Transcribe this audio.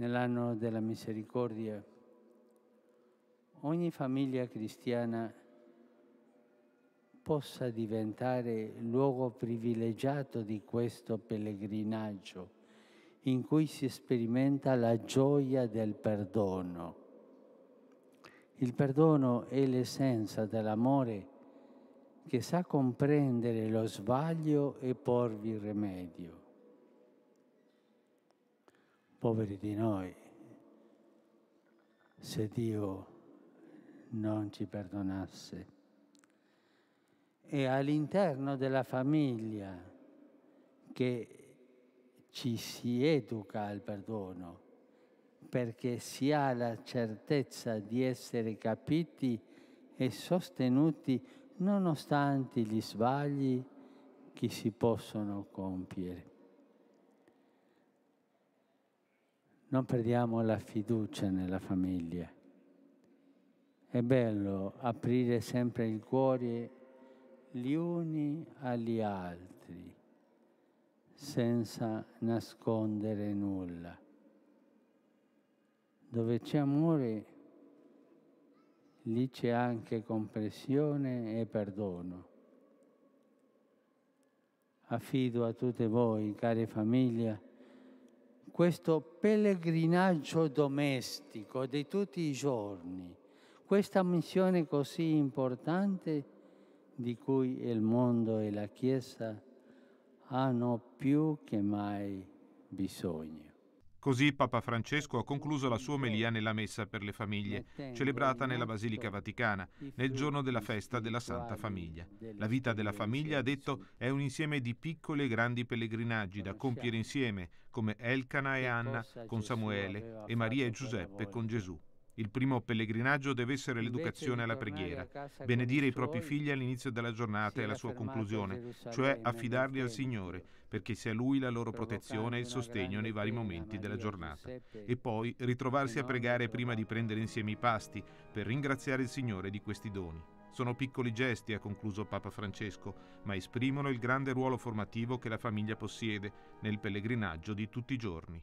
nell'anno della misericordia, ogni famiglia cristiana possa diventare luogo privilegiato di questo pellegrinaggio in cui si sperimenta la gioia del perdono. Il perdono è l'essenza dell'amore che sa comprendere lo sbaglio e porvi rimedio poveri di noi, se Dio non ci perdonasse. E all'interno della famiglia che ci si educa al perdono, perché si ha la certezza di essere capiti e sostenuti nonostante gli sbagli che si possono compiere. non perdiamo la fiducia nella famiglia. È bello aprire sempre il cuore gli uni agli altri, senza nascondere nulla. Dove c'è amore, lì c'è anche comprensione e perdono. Affido a tutte voi, care famiglie, questo pellegrinaggio domestico di tutti i giorni, questa missione così importante di cui il mondo e la Chiesa hanno più che mai bisogno. Così Papa Francesco ha concluso la sua omelia nella messa per le famiglie, celebrata nella Basilica Vaticana, nel giorno della festa della Santa Famiglia. La vita della famiglia, ha detto, è un insieme di piccole e grandi pellegrinaggi da compiere insieme, come Elcana e Anna con Samuele e Maria e Giuseppe con Gesù. Il primo pellegrinaggio deve essere l'educazione alla preghiera, benedire i propri figli all'inizio della giornata e alla sua conclusione, cioè affidarli al Signore, perché sia Lui la loro protezione e il sostegno nei vari momenti della giornata. E poi ritrovarsi a pregare prima di prendere insieme i pasti, per ringraziare il Signore di questi doni. Sono piccoli gesti, ha concluso Papa Francesco, ma esprimono il grande ruolo formativo che la famiglia possiede nel pellegrinaggio di tutti i giorni.